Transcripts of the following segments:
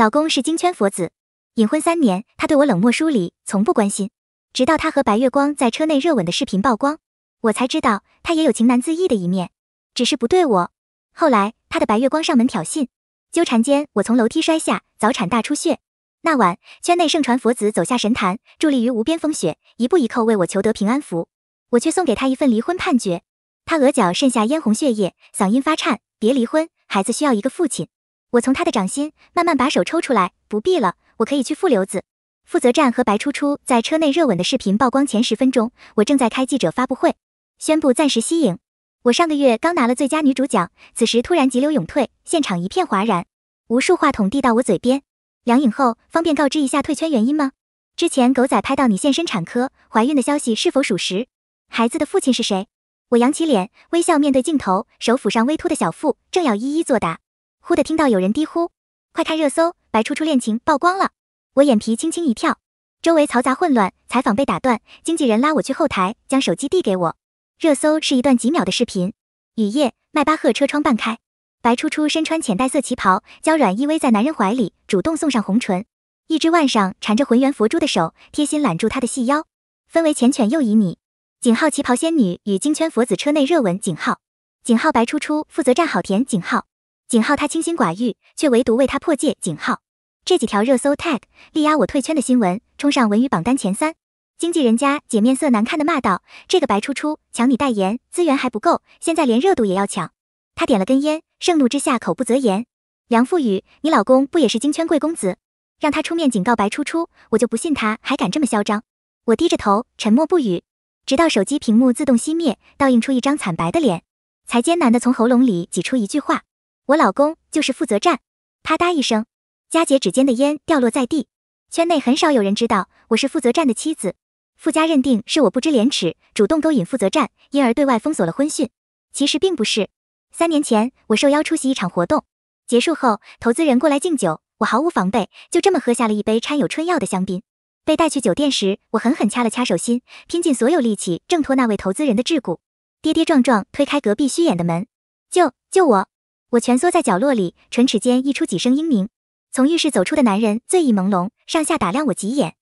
老公是金圈佛子，隐婚三年，他对我冷漠疏离，从不关心。直到他和白月光在车内热吻的视频曝光，我才知道他也有情难自抑的一面，只是不对我。后来他的白月光上门挑衅，纠缠间我从楼梯摔下，早产大出血。那晚圈内盛传佛子走下神坛，伫立于无边风雪，一步一叩为我求得平安符。我却送给他一份离婚判决，他额角渗下嫣红血液，嗓音发颤：“别离婚，孩子需要一个父亲。”我从他的掌心慢慢把手抽出来，不必了，我可以去妇流子。负责站和白初初在车内热吻的视频曝光前十分钟，我正在开记者发布会，宣布暂时息影。我上个月刚拿了最佳女主奖，此时突然急流勇退，现场一片哗然，无数话筒递到我嘴边。梁影后，方便告知一下退圈原因吗？之前狗仔拍到你现身产科怀孕的消息是否属实？孩子的父亲是谁？我扬起脸，微笑面对镜头，手抚上微凸的小腹，正要一一作答。忽地听到有人低呼：“快看热搜，白初初恋情曝光了！”我眼皮轻轻一跳，周围嘈杂混乱，采访被打断，经纪人拉我去后台，将手机递给我。热搜是一段几秒的视频，雨夜，迈巴赫车窗半开，白初初身穿浅黛色旗袍，娇软依偎在男人怀里，主动送上红唇，一只腕上缠着浑圆佛珠的手，贴心揽住她的细腰，氛围缱绻又旖旎。井号旗袍仙女与金圈佛子车内热吻井号井号白初初负责站好田井号。井号他清心寡欲，却唯独为他破戒。井号这几条热搜 tag 力压我退圈的新闻，冲上文娱榜单前三。经纪人家姐面色难看的骂道：“这个白初初抢你代言资源还不够，现在连热度也要抢。”他点了根烟，盛怒之下口不择言：“梁富宇，你老公不也是京圈贵公子？让他出面警告白初初，我就不信他还敢这么嚣张。”我低着头，沉默不语，直到手机屏幕自动熄灭，倒映出一张惨白的脸，才艰难的从喉咙里挤出一句话。我老公就是负责站。啪嗒一声，佳姐指尖的烟掉落在地。圈内很少有人知道我是负责站的妻子，傅家认定是我不知廉耻，主动勾引负责站，因而对外封锁了婚讯。其实并不是，三年前我受邀出席一场活动，结束后投资人过来敬酒，我毫无防备，就这么喝下了一杯掺有春药的香槟。被带去酒店时，我狠狠掐了掐手心，拼尽所有力气挣脱那位投资人的桎梏，跌跌撞撞推开隔壁虚掩的门，救救我！我蜷缩在角落里，唇齿间溢出几声嘤咛。从浴室走出的男人醉意朦胧，上下打量我几眼，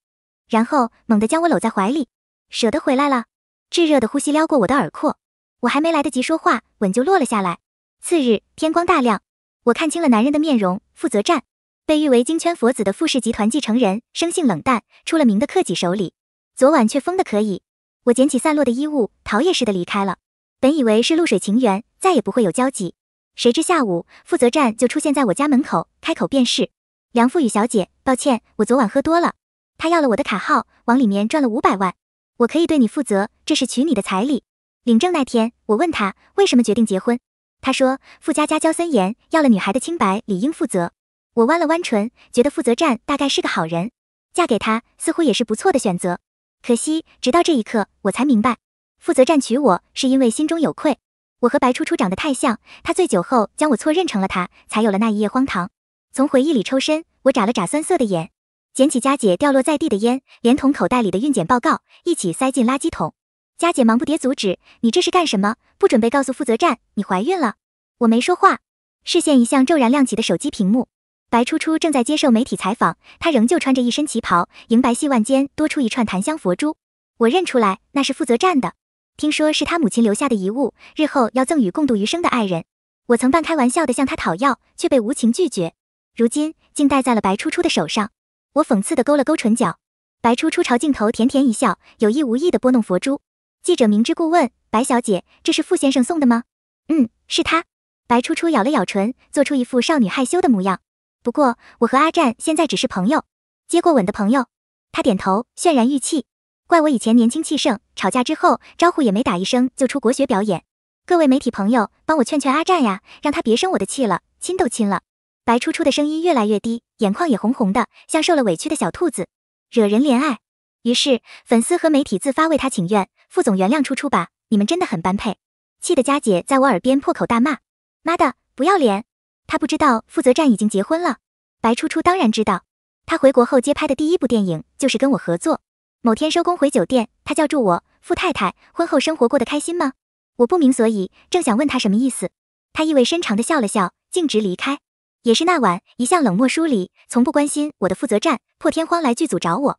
然后猛地将我搂在怀里，舍得回来了。炙热的呼吸撩过我的耳廓，我还没来得及说话，吻就落了下来。次日天光大亮，我看清了男人的面容，傅泽湛，被誉为京圈佛子的富氏集团继承人，生性冷淡，出了名的克己手礼，昨晚却疯的可以。我捡起散落的衣物，逃也似的离开了。本以为是露水情缘，再也不会有交集。谁知下午，负责站就出现在我家门口，开口便是：“梁富宇小姐，抱歉，我昨晚喝多了。他要了我的卡号，往里面转了五百万。我可以对你负责，这是娶你的彩礼。领证那天，我问他为什么决定结婚，他说傅家家教森严，要了女孩的清白，理应负责。我弯了弯唇，觉得负责站大概是个好人，嫁给他似乎也是不错的选择。可惜，直到这一刻，我才明白，负责站娶我是因为心中有愧。”我和白初初长得太像，他醉酒后将我错认成了他，才有了那一夜荒唐。从回忆里抽身，我眨了眨酸涩的眼，捡起佳姐掉落在地的烟，连同口袋里的孕检报告一起塞进垃圾桶。佳姐忙不迭阻止：“你这是干什么？不准备告诉负责站你怀孕了？”我没说话，视线移向骤然亮起的手机屏幕，白初初正在接受媒体采访，她仍旧穿着一身旗袍，银白细腕间多出一串檀香佛珠，我认出来那是负责站的。听说是他母亲留下的遗物，日后要赠与共度余生的爱人。我曾半开玩笑地向他讨要，却被无情拒绝。如今竟戴在了白初初的手上。我讽刺地勾了勾唇角。白初初朝镜头甜甜一笑，有意无意地拨弄佛珠。记者明知故问：“白小姐，这是傅先生送的吗？”“嗯，是他。”白初初咬了咬唇，做出一副少女害羞的模样。不过，我和阿战现在只是朋友。接过吻的朋友，他点头，渲然欲泣。怪我以前年轻气盛，吵架之后招呼也没打一声就出国学表演。各位媒体朋友，帮我劝劝阿战呀，让他别生我的气了，亲都亲了。白初初的声音越来越低，眼眶也红红的，像受了委屈的小兔子，惹人怜爱。于是粉丝和媒体自发为他请愿，副总原谅初初吧，你们真的很般配。气的佳姐在我耳边破口大骂：“妈的，不要脸！”她不知道傅泽战已经结婚了，白初初当然知道，他回国后接拍的第一部电影就是跟我合作。某天收工回酒店，他叫住我：“傅太太，婚后生活过得开心吗？”我不明所以，正想问他什么意思，他意味深长地笑了笑，径直离开。也是那晚，一向冷漠疏离、从不关心我的傅泽湛，破天荒来剧组找我。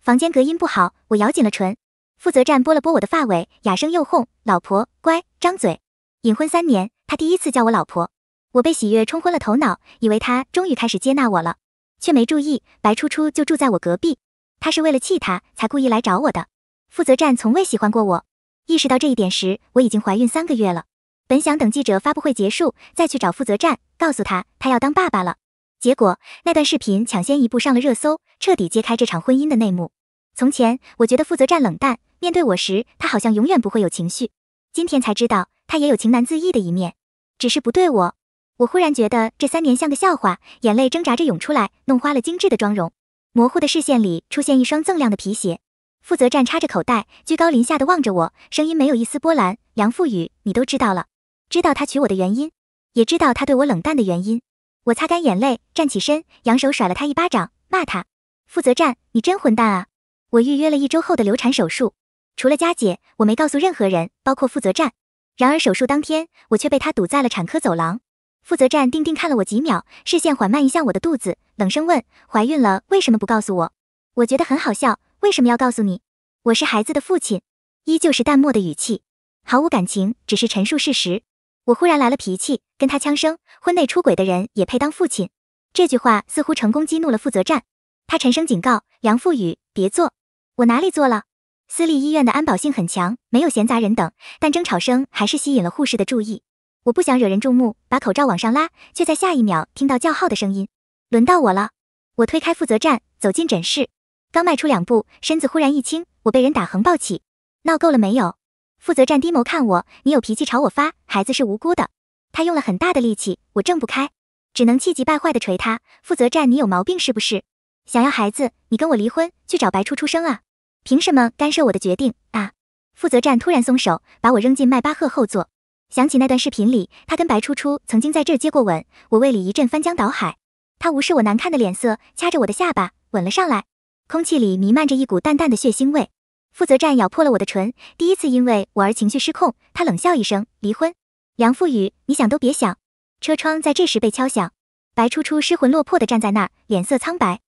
房间隔音不好，我咬紧了唇。傅泽湛拨了拨我的发尾，哑声又哄：“老婆，乖，张嘴。”隐婚三年，他第一次叫我老婆，我被喜悦冲昏了头脑，以为他终于开始接纳我了，却没注意白初初就住在我隔壁。他是为了气他才故意来找我的。负责战从未喜欢过我。意识到这一点时，我已经怀孕三个月了。本想等记者发布会结束再去找负责战，告诉他他要当爸爸了。结果那段视频抢先一步上了热搜，彻底揭开这场婚姻的内幕。从前我觉得负责战冷淡，面对我时他好像永远不会有情绪。今天才知道他也有情难自抑的一面，只是不对我。我忽然觉得这三年像个笑话，眼泪挣扎着涌出来，弄花了精致的妆容。模糊的视线里出现一双锃亮的皮鞋，负责站插着口袋，居高临下的望着我，声音没有一丝波澜。梁富宇，你都知道了，知道他娶我的原因，也知道他对我冷淡的原因。我擦干眼泪，站起身，扬手甩了他一巴掌，骂他：负责站，你真混蛋啊！我预约了一周后的流产手术，除了佳姐，我没告诉任何人，包括负责站。然而手术当天，我却被他堵在了产科走廊。负责站定定看了我几秒，视线缓慢移向我的肚子，冷声问：“怀孕了为什么不告诉我？”我觉得很好笑，为什么要告诉你？我是孩子的父亲，依旧是淡漠的语气，毫无感情，只是陈述事实。我忽然来了脾气，跟他呛声：“婚内出轨的人也配当父亲？”这句话似乎成功激怒了负责站，他沉声警告：“梁富宇，别做！”我哪里做了？私立医院的安保性很强，没有闲杂人等，但争吵声还是吸引了护士的注意。我不想惹人注目，把口罩往上拉，却在下一秒听到叫号的声音，轮到我了。我推开负责站，走进诊室，刚迈出两步，身子忽然一轻，我被人打横抱起。闹够了没有？负责站低眸看我，你有脾气朝我发，孩子是无辜的。他用了很大的力气，我挣不开，只能气急败坏地捶他。负责站，你有毛病是不是？想要孩子，你跟我离婚，去找白初出生啊！凭什么干涉我的决定啊？负责站突然松手，把我扔进迈巴赫后座。想起那段视频里，他跟白初初曾经在这接过吻，我胃里一阵翻江倒海。他无视我难看的脸色，掐着我的下巴吻了上来，空气里弥漫着一股淡淡的血腥味。傅泽湛咬破了我的唇，第一次因为我而情绪失控，他冷笑一声：“离婚，梁富宇，你想都别想。”车窗在这时被敲响，白初初失魂落魄地站在那儿，脸色苍白。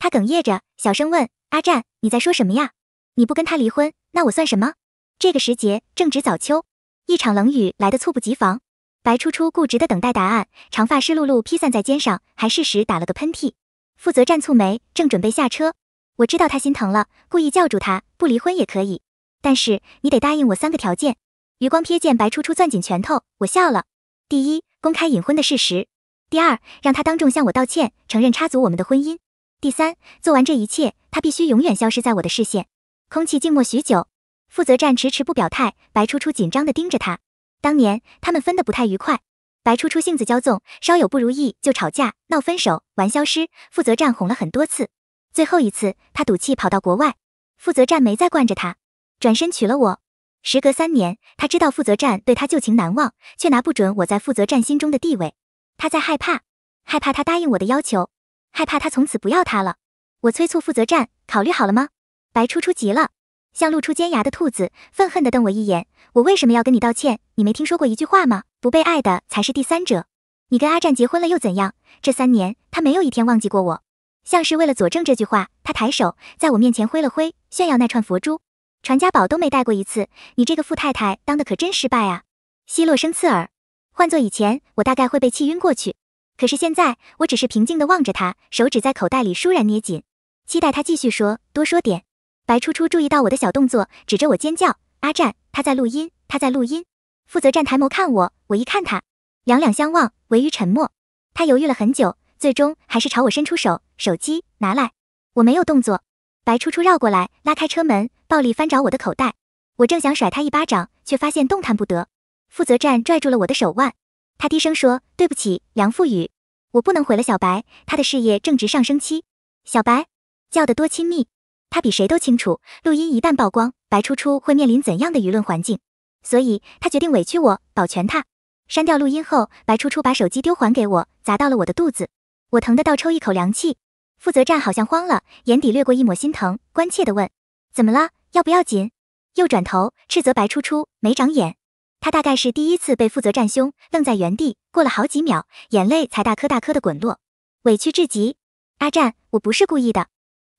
他哽咽着，小声问：“阿战，你在说什么呀？你不跟他离婚，那我算什么？”这个时节正值早秋。一场冷雨来的猝不及防，白初初固执的等待答案，长发湿漉漉披散在肩上，还适时打了个喷嚏。负责站蹙眉，正准备下车，我知道他心疼了，故意叫住他，不离婚也可以，但是你得答应我三个条件。余光瞥见白初初攥紧拳头，我笑了。第一，公开隐婚的事实；第二，让他当众向我道歉，承认插足我们的婚姻；第三，做完这一切，他必须永远消失在我的视线。空气静默许久。负责战迟迟不表态，白初初紧张的盯着他。当年他们分的不太愉快，白初初性子骄纵，稍有不如意就吵架、闹分手、玩消失。负责战哄了很多次，最后一次他赌气跑到国外，负责战没再惯着他，转身娶了我。时隔三年，他知道负责战对他旧情难忘，却拿不准我在负责战心中的地位。他在害怕，害怕他答应我的要求，害怕他从此不要他了。我催促负责战，考虑好了吗？白初初急了。像露出尖牙的兔子，愤恨地瞪我一眼。我为什么要跟你道歉？你没听说过一句话吗？不被爱的才是第三者。你跟阿占结婚了又怎样？这三年，他没有一天忘记过我。像是为了佐证这句话，他抬手在我面前挥了挥，炫耀那串佛珠，传家宝都没戴过一次。你这个富太太当的可真失败啊！奚落声刺耳。换做以前，我大概会被气晕过去。可是现在，我只是平静地望着他，手指在口袋里倏然捏紧，期待他继续说，多说点。白初初注意到我的小动作，指着我尖叫：“阿战，他在录音，他在录音。”负责站抬眸看我，我一看他，两两相望，唯余沉默。他犹豫了很久，最终还是朝我伸出手：“手机拿来。”我没有动作，白初初绕过来，拉开车门，暴力翻找我的口袋。我正想甩他一巴掌，却发现动弹不得。负责站拽住了我的手腕，他低声说：“对不起，梁富宇，我不能毁了小白，他的事业正值上升期。”小白叫得多亲密。他比谁都清楚，录音一旦曝光，白初初会面临怎样的舆论环境，所以他决定委屈我，保全他。删掉录音后，白初初把手机丢还给我，砸到了我的肚子，我疼得倒抽一口凉气。负责站好像慌了，眼底掠过一抹心疼，关切地问：“怎么了？要不要紧？”又转头斥责白初初没长眼。他大概是第一次被负责站凶，愣在原地，过了好几秒，眼泪才大颗大颗的滚落，委屈至极。阿战，我不是故意的。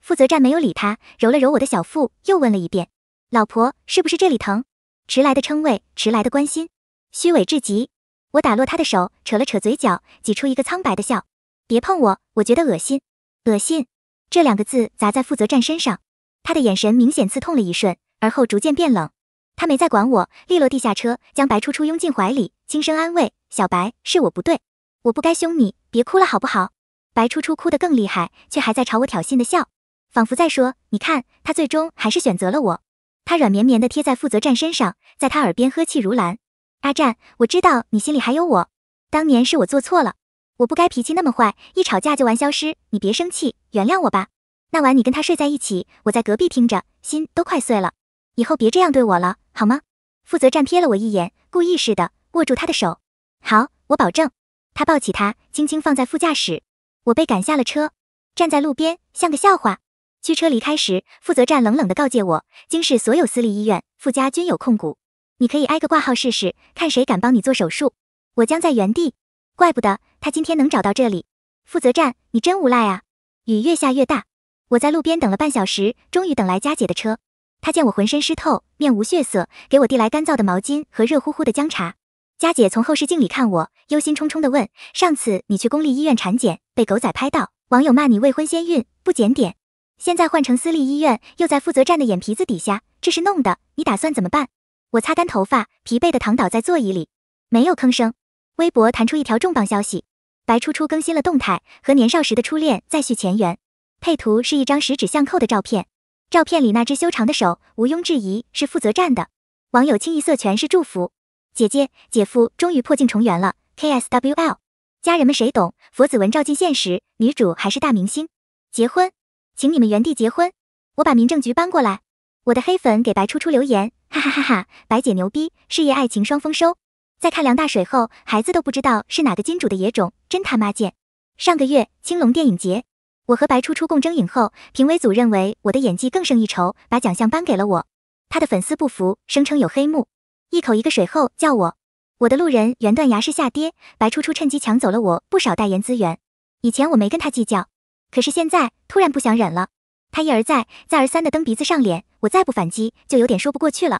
负责站没有理他，揉了揉我的小腹，又问了一遍：“老婆，是不是这里疼？”迟来的称谓，迟来的关心，虚伪至极。我打落他的手，扯了扯嘴角，挤出一个苍白的笑：“别碰我，我觉得恶心。”恶心这两个字砸在负责站身上，他的眼神明显刺痛了一瞬，而后逐渐变冷。他没再管我，利落地下车，将白初初拥进怀里，轻声安慰：“小白，是我不对，我不该凶你，别哭了好不好？”白初初哭得更厉害，却还在朝我挑衅的笑。仿佛在说：“你看，他最终还是选择了我。”他软绵绵的贴在负责战身上，在他耳边呵气如兰。阿战，我知道你心里还有我。当年是我做错了，我不该脾气那么坏，一吵架就玩消失。你别生气，原谅我吧。那晚你跟他睡在一起，我在隔壁听着，心都快碎了。以后别这样对我了，好吗？负责战瞥了我一眼，故意似的握住他的手。好，我保证。他抱起他，轻轻放在副驾驶。我被赶下了车，站在路边，像个笑话。驱车离开时，负责站冷冷地告诫我：“京市所有私立医院，傅家均有控股，你可以挨个挂号试试，看谁敢帮你做手术。”我僵在原地，怪不得他今天能找到这里。负责站，你真无赖啊！雨越下越大，我在路边等了半小时，终于等来佳姐的车。她见我浑身湿透，面无血色，给我递来干燥的毛巾和热乎乎的姜茶。佳姐从后视镜里看我，忧心忡忡地问：“上次你去公立医院产检，被狗仔拍到，网友骂你未婚先孕，不检点。”现在换成私立医院，又在负责站的眼皮子底下，这是弄的。你打算怎么办？我擦干头发，疲惫的躺倒在座椅里，没有吭声。微博弹出一条重磅消息，白初初更新了动态，和年少时的初恋再续前缘。配图是一张十指相扣的照片，照片里那只修长的手，毋庸置疑是负责站的。网友清一色全是祝福，姐姐姐夫终于破镜重圆了，K S W L。家人们谁懂？佛子文照进现实，女主还是大明星，结婚。请你们原地结婚，我把民政局搬过来。我的黑粉给白初初留言，哈哈哈哈，白姐牛逼，事业爱情双丰收。再看梁大水后，孩子都不知道是哪个金主的野种，真他妈贱。上个月青龙电影节，我和白初初共争影后，评委组认为我的演技更胜一筹，把奖项颁给了我。他的粉丝不服，声称有黑幕，一口一个水后叫我。我的路人原断崖式下跌，白初初趁机抢走了我不少代言资源，以前我没跟他计较。可是现在突然不想忍了，他一而再再而三的蹬鼻子上脸，我再不反击就有点说不过去了。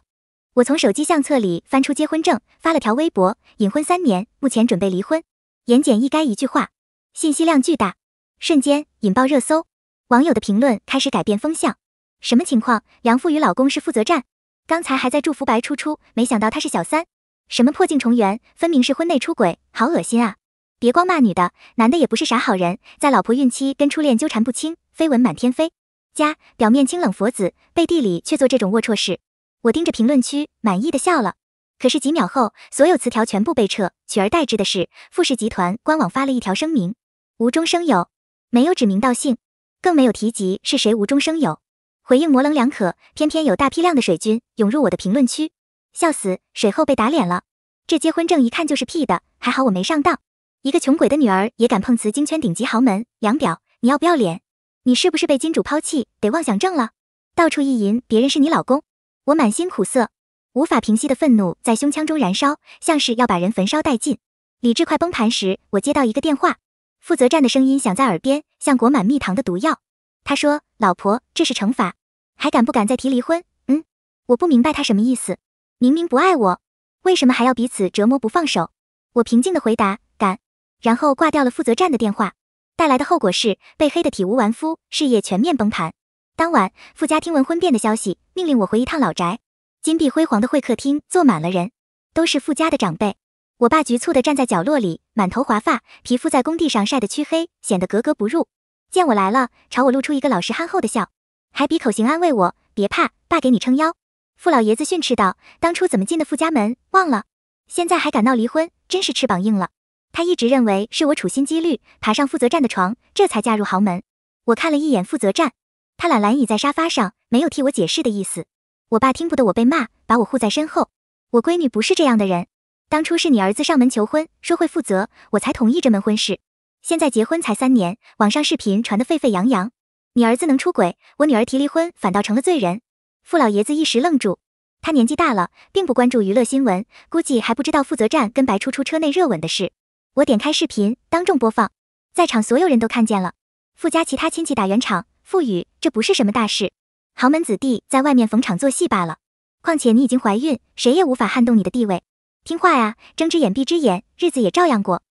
我从手机相册里翻出结婚证，发了条微博：隐婚三年，目前准备离婚。言简意赅一句话，信息量巨大，瞬间引爆热搜。网友的评论开始改变风向。什么情况？梁父与老公是负责站？刚才还在祝福白初初，没想到他是小三。什么破镜重圆，分明是婚内出轨，好恶心啊！别光骂女的，男的也不是啥好人，在老婆孕期跟初恋纠缠不清，绯闻满天飞。家表面清冷佛子，背地里却做这种龌龊事。我盯着评论区，满意的笑了。可是几秒后，所有词条全部被撤，取而代之的是富士集团官网发了一条声明，无中生有，没有指名道姓，更没有提及是谁无中生有，回应模棱两可。偏偏有大批量的水军涌入我的评论区，笑死，水后被打脸了。这结婚证一看就是 P 的，还好我没上当。一个穷鬼的女儿也敢碰瓷，京圈顶级豪门良表，你要不要脸？你是不是被金主抛弃得妄想症了？到处意淫别人是你老公，我满心苦涩，无法平息的愤怒在胸腔中燃烧，像是要把人焚烧殆尽。理智快崩盘时，我接到一个电话，负责站的声音响在耳边，像裹满蜜糖的毒药。他说：“老婆，这是惩罚，还敢不敢再提离婚？”嗯，我不明白他什么意思，明明不爱我，为什么还要彼此折磨不放手？我平静的回答。然后挂掉了负责站的电话，带来的后果是被黑的体无完肤，事业全面崩盘。当晚，傅家听闻婚变的消息，命令我回一趟老宅。金碧辉煌的会客厅坐满了人，都是傅家的长辈。我爸局促地站在角落里，满头华发，皮肤在工地上晒得黢黑，显得格格不入。见我来了，朝我露出一个老实憨厚的笑，还比口型安慰我：“别怕，爸给你撑腰。”傅老爷子训斥道：“当初怎么进的傅家门？忘了？现在还敢闹离婚，真是翅膀硬了。”他一直认为是我处心积虑爬上负责站的床，这才嫁入豪门。我看了一眼负责站，他懒懒倚在沙发上，没有替我解释的意思。我爸听不得我被骂，把我护在身后。我闺女不是这样的人，当初是你儿子上门求婚，说会负责，我才同意这门婚事。现在结婚才三年，网上视频传得沸沸扬扬，你儿子能出轨，我女儿提离婚反倒成了罪人。傅老爷子一时愣住，他年纪大了，并不关注娱乐新闻，估计还不知道负责站跟白初初车内热吻的事。我点开视频，当众播放，在场所有人都看见了。傅家其他亲戚打圆场，傅宇，这不是什么大事，豪门子弟在外面逢场作戏罢了。况且你已经怀孕，谁也无法撼动你的地位。听话呀，睁只眼闭只眼，日子也照样过。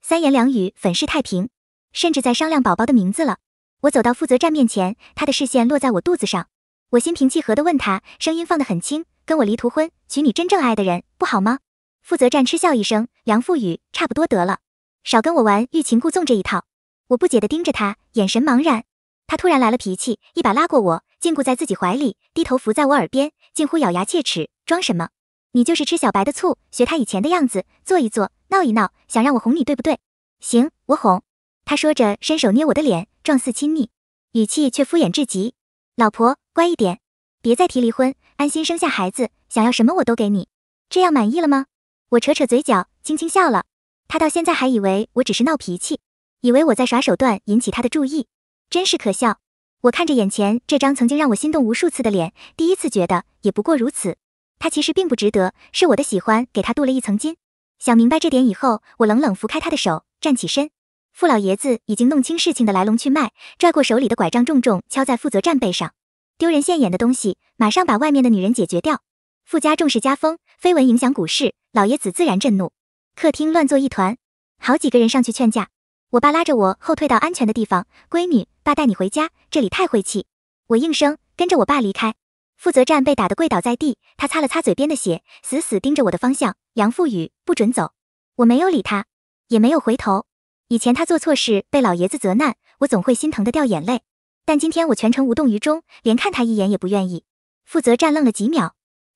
三言两语粉饰太平，甚至在商量宝宝的名字了。我走到负责湛面前，他的视线落在我肚子上，我心平气和地问他，声音放得很轻，跟我离图婚，娶你真正爱的人不好吗？负责湛嗤笑一声。梁富宇，差不多得了，少跟我玩欲擒故纵这一套。我不解的盯着他，眼神茫然。他突然来了脾气，一把拉过我，禁锢在自己怀里，低头伏在我耳边，近乎咬牙切齿：“装什么？你就是吃小白的醋，学他以前的样子，做一做，闹一闹，想让我哄你，对不对？”“行，我哄。”他说着，伸手捏我的脸，状似亲昵，语气却敷衍至极。“老婆，乖一点，别再提离婚，安心生下孩子，想要什么我都给你，这样满意了吗？”我扯扯嘴角，轻轻笑了。他到现在还以为我只是闹脾气，以为我在耍手段引起他的注意，真是可笑。我看着眼前这张曾经让我心动无数次的脸，第一次觉得也不过如此。他其实并不值得，是我的喜欢给他镀了一层金。想明白这点以后，我冷冷拂开他的手，站起身。傅老爷子已经弄清事情的来龙去脉，拽过手里的拐杖，重重敲在负责站背上。丢人现眼的东西，马上把外面的女人解决掉。傅家重视家风。绯闻影响股市，老爷子自然震怒，客厅乱作一团，好几个人上去劝架。我爸拉着我后退到安全的地方，闺女，爸带你回家，这里太晦气。我应声跟着我爸离开。负责湛被打得跪倒在地，他擦了擦嘴边的血，死死盯着我的方向。杨富宇，不准走！我没有理他，也没有回头。以前他做错事被老爷子责难，我总会心疼的掉眼泪，但今天我全程无动于衷，连看他一眼也不愿意。负责湛愣了几秒。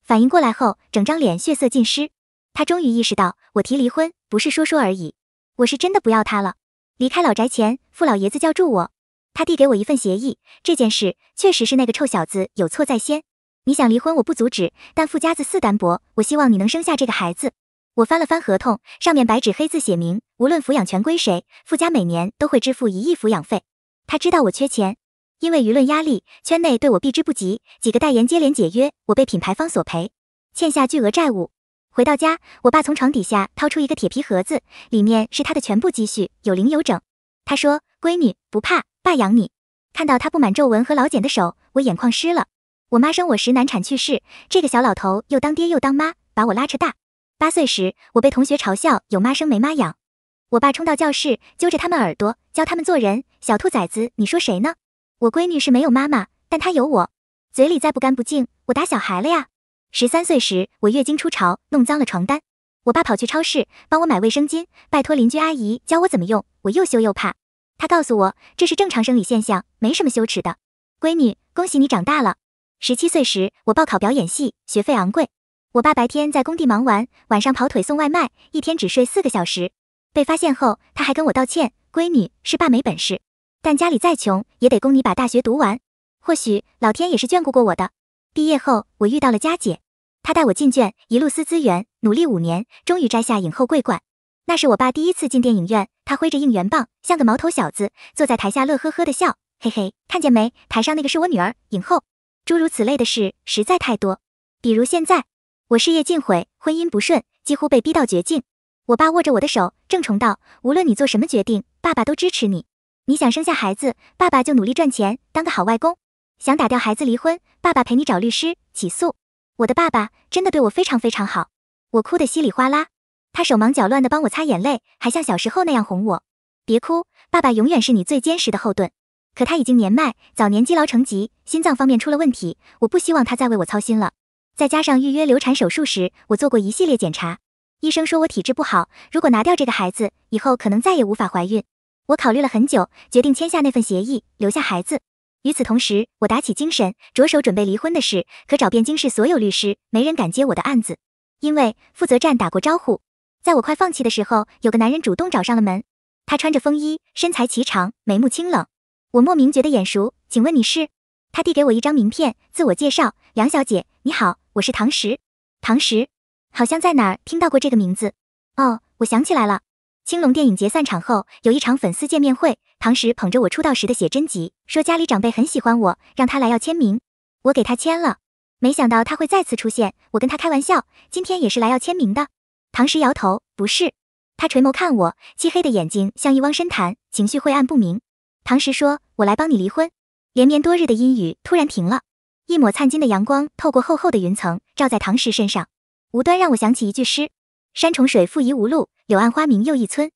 反应过来后，整张脸血色尽失。他终于意识到，我提离婚不是说说而已，我是真的不要他了。离开老宅前，傅老爷子叫住我，他递给我一份协议。这件事确实是那个臭小子有错在先。你想离婚，我不阻止，但傅家子嗣单薄，我希望你能生下这个孩子。我翻了翻合同，上面白纸黑字写明，无论抚养权归谁，傅家每年都会支付一亿抚养费。他知道我缺钱。因为舆论压力，圈内对我避之不及，几个代言接连解约，我被品牌方索赔，欠下巨额债务。回到家，我爸从床底下掏出一个铁皮盒子，里面是他的全部积蓄，有零有整。他说：“闺女不怕，爸养你。”看到他布满皱纹和老茧的手，我眼眶湿了。我妈生我时难产去世，这个小老头又当爹又当妈，把我拉扯大。八岁时，我被同学嘲笑有妈生没妈养，我爸冲到教室，揪着他们耳朵教他们做人：“小兔崽子，你说谁呢？”我闺女是没有妈妈，但她有我。嘴里再不干不净，我打小孩了呀！十三岁时，我月经初潮，弄脏了床单，我爸跑去超市帮我买卫生巾，拜托邻居阿姨教我怎么用，我又羞又怕。他告诉我这是正常生理现象，没什么羞耻的。闺女，恭喜你长大了！十七岁时，我报考表演系，学费昂贵，我爸白天在工地忙完，晚上跑腿送外卖，一天只睡四个小时。被发现后，他还跟我道歉，闺女是爸没本事。但家里再穷，也得供你把大学读完。或许老天也是眷顾过我的。毕业后，我遇到了佳姐，她带我进圈，一路撕资源，努力五年，终于摘下影后桂冠。那是我爸第一次进电影院，他挥着应援棒，像个毛头小子，坐在台下乐呵呵地笑，嘿嘿，看见没？台上那个是我女儿，影后。诸如此类的事实在太多。比如现在，我事业尽毁，婚姻不顺，几乎被逼到绝境。我爸握着我的手，郑重道：“无论你做什么决定，爸爸都支持你。”你想生下孩子，爸爸就努力赚钱，当个好外公；想打掉孩子离婚，爸爸陪你找律师起诉。我的爸爸真的对我非常非常好，我哭得稀里哗啦，他手忙脚乱地帮我擦眼泪，还像小时候那样哄我：“别哭，爸爸永远是你最坚实的后盾。”可他已经年迈，早年积劳成疾，心脏方面出了问题。我不希望他再为我操心了。再加上预约流产手术时，我做过一系列检查，医生说我体质不好，如果拿掉这个孩子，以后可能再也无法怀孕。我考虑了很久，决定签下那份协议，留下孩子。与此同时，我打起精神，着手准备离婚的事。可找遍京市所有律师，没人敢接我的案子，因为负责站打过招呼。在我快放弃的时候，有个男人主动找上了门。他穿着风衣，身材颀长，眉目清冷。我莫名觉得眼熟。请问你是？他递给我一张名片，自我介绍：梁小姐，你好，我是唐石。唐石，好像在哪儿听到过这个名字。哦，我想起来了。青龙电影节散场后，有一场粉丝见面会。唐石捧着我出道时的写真集，说家里长辈很喜欢我，让他来要签名。我给他签了，没想到他会再次出现。我跟他开玩笑，今天也是来要签名的。唐石摇头，不是。他垂眸看我，漆黑的眼睛像一汪深潭，情绪晦暗不明。唐石说：“我来帮你离婚。”连绵多日的阴雨突然停了，一抹灿金的阳光透过厚厚的云层，照在唐石身上，无端让我想起一句诗。山重水复疑无路，柳暗花明又一村。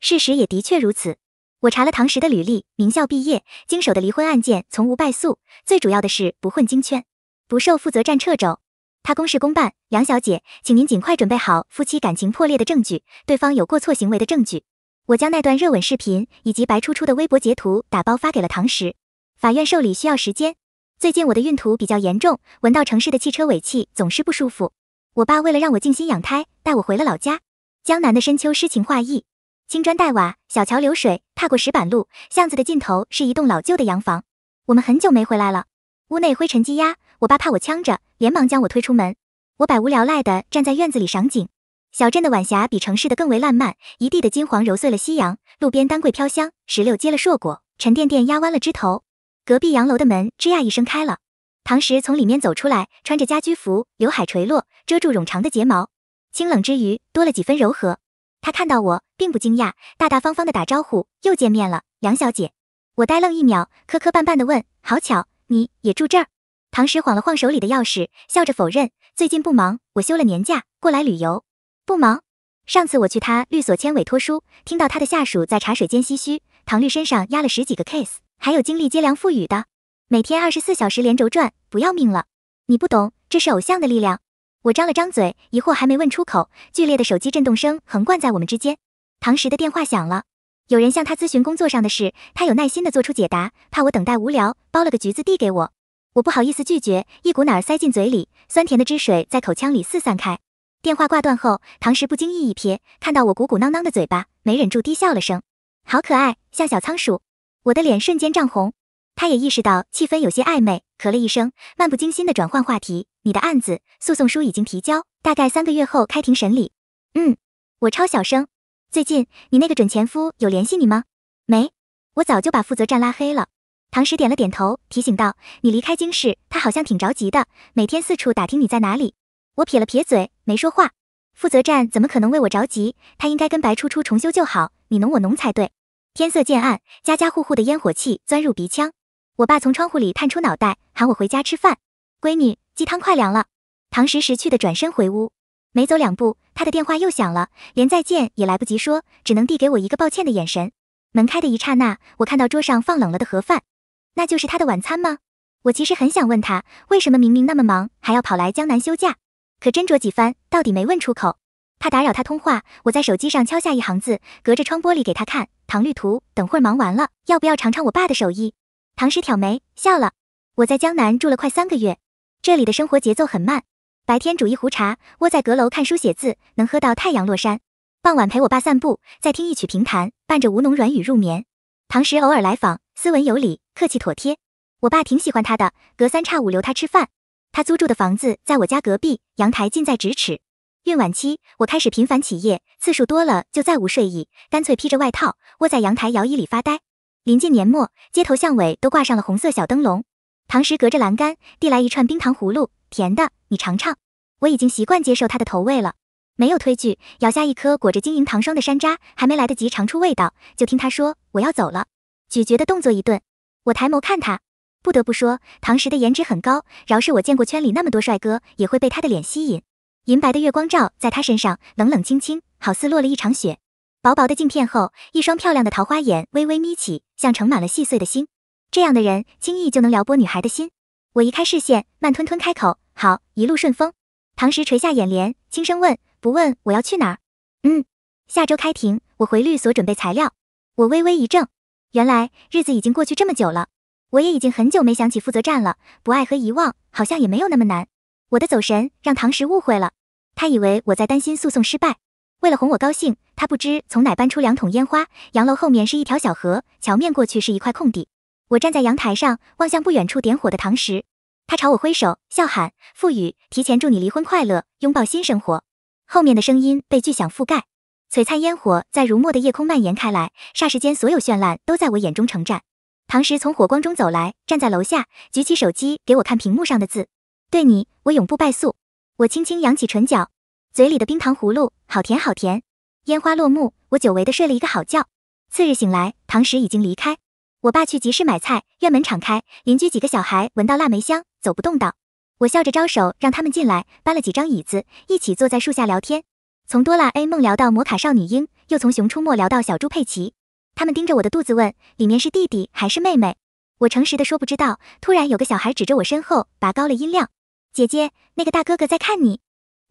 事实也的确如此。我查了唐时的履历，名校毕业，经手的离婚案件从无败诉。最主要的是不混京圈，不受负责站掣肘。他公事公办。梁小姐，请您尽快准备好夫妻感情破裂的证据，对方有过错行为的证据。我将那段热吻视频以及白初初的微博截图打包发给了唐时。法院受理需要时间。最近我的孕吐比较严重，闻到城市的汽车尾气总是不舒服。我爸为了让我静心养胎，带我回了老家。江南的深秋，诗情画意，青砖黛瓦，小桥流水。踏过石板路，巷子的尽头是一栋老旧的洋房。我们很久没回来了，屋内灰尘积压。我爸怕我呛着，连忙将我推出门。我百无聊赖地站在院子里赏景。小镇的晚霞比城市的更为烂漫，一地的金黄揉碎了夕阳。路边丹桂飘香，石榴结了硕果，沉甸甸压弯了枝头。隔壁洋楼的门吱呀一声开了。唐时从里面走出来，穿着家居服，刘海垂落，遮住冗长的睫毛，清冷之余多了几分柔和。他看到我，并不惊讶，大大方方的打招呼：“又见面了，梁小姐。”我呆愣一秒，磕磕绊绊的问：“好巧，你也住这儿？”唐时晃了晃手里的钥匙，笑着否认：“最近不忙，我休了年假，过来旅游。不忙。上次我去他律所签委托书，听到他的下属在茶水间唏嘘，唐律身上压了十几个 case，还有精力接梁富宇的。”每天二十四小时连轴转，不要命了！你不懂，这是偶像的力量。我张了张嘴，疑惑还没问出口，剧烈的手机震动声横贯在我们之间。唐石的电话响了，有人向他咨询工作上的事，他有耐心的做出解答，怕我等待无聊，剥了个橘子递给我。我不好意思拒绝，一股脑儿塞进嘴里，酸甜的汁水在口腔里四散开。电话挂断后，唐石不经意一瞥，看到我鼓鼓囊囊的嘴巴，没忍住低笑了声：“好可爱，像小仓鼠。”我的脸瞬间涨红。他也意识到气氛有些暧昧，咳了一声，漫不经心的转换话题：“你的案子，诉讼书已经提交，大概三个月后开庭审理。”“嗯，我超小声。”“最近你那个准前夫有联系你吗？”“没，我早就把负责站拉黑了。”唐石点了点头，提醒道：“你离开京市，他好像挺着急的，每天四处打听你在哪里。”我撇了撇嘴，没说话。负责站怎么可能为我着急？他应该跟白初初重修旧好，你侬我侬才对。天色渐暗，家家户户的烟火气钻入鼻腔。我爸从窗户里探出脑袋，喊我回家吃饭。闺女，鸡汤快凉了。唐时时趣的转身回屋，没走两步，他的电话又响了，连再见也来不及说，只能递给我一个抱歉的眼神。门开的一刹那，我看到桌上放冷了的盒饭，那就是他的晚餐吗？我其实很想问他，为什么明明那么忙，还要跑来江南休假？可斟酌几番，到底没问出口，怕打扰他通话。我在手机上敲下一行字，隔着窗玻璃给他看。唐律图，等会儿忙完了，要不要尝尝我爸的手艺？唐时挑眉笑了，我在江南住了快三个月，这里的生活节奏很慢，白天煮一壶茶，窝在阁楼看书写字，能喝到太阳落山。傍晚陪我爸散步，再听一曲评弹，伴着吴侬软语入眠。唐时偶尔来访，斯文有礼，客气妥帖。我爸挺喜欢他的，隔三差五留他吃饭。他租住的房子在我家隔壁，阳台近在咫尺。孕晚期，我开始频繁起夜，次数多了就再无睡意，干脆披着外套窝在阳台摇椅里发呆。临近年末，街头巷尾都挂上了红色小灯笼。唐时隔着栏杆递来一串冰糖葫芦，甜的，你尝尝。我已经习惯接受他的投喂了，没有推拒，咬下一颗裹着晶莹糖霜的山楂，还没来得及尝出味道，就听他说我要走了。咀嚼的动作一顿，我抬眸看他，不得不说唐时的颜值很高，饶是我见过圈里那么多帅哥，也会被他的脸吸引。银白的月光照在他身上，冷冷清清，好似落了一场雪。薄薄的镜片后，一双漂亮的桃花眼微微眯起，像盛满了细碎的心。这样的人，轻易就能撩拨女孩的心。我移开视线，慢吞吞开口：“好，一路顺风。”唐石垂下眼帘，轻声问：“不问我要去哪儿？”“嗯，下周开庭，我回律所准备材料。”我微微一怔，原来日子已经过去这么久了，我也已经很久没想起负责站了。不爱和遗忘，好像也没有那么难。我的走神让唐石误会了，他以为我在担心诉讼失败。为了哄我高兴，他不知从哪搬出两桶烟花。洋楼后面是一条小河，桥面过去是一块空地。我站在阳台上望向不远处点火的唐石，他朝我挥手笑喊：“傅宇，提前祝你离婚快乐，拥抱新生活。”后面的声音被巨响覆盖，璀璨烟火在如墨的夜空蔓延开来，霎时间所有绚烂都在我眼中成绽。唐石从火光中走来，站在楼下，举起手机给我看屏幕上的字：“对你，我永不败诉。”我轻轻扬起唇角。嘴里的冰糖葫芦好甜好甜，烟花落幕，我久违的睡了一个好觉。次日醒来，唐石已经离开。我爸去集市买菜，院门敞开，邻居几个小孩闻到腊梅香，走不动道。我笑着招手让他们进来，搬了几张椅子，一起坐在树下聊天。从哆啦 A 梦聊到魔卡少女樱，又从熊出没聊到小猪佩奇。他们盯着我的肚子问：“里面是弟弟还是妹妹？”我诚实的说不知道。突然有个小孩指着我身后，拔高了音量：“姐姐，那个大哥哥在看你。”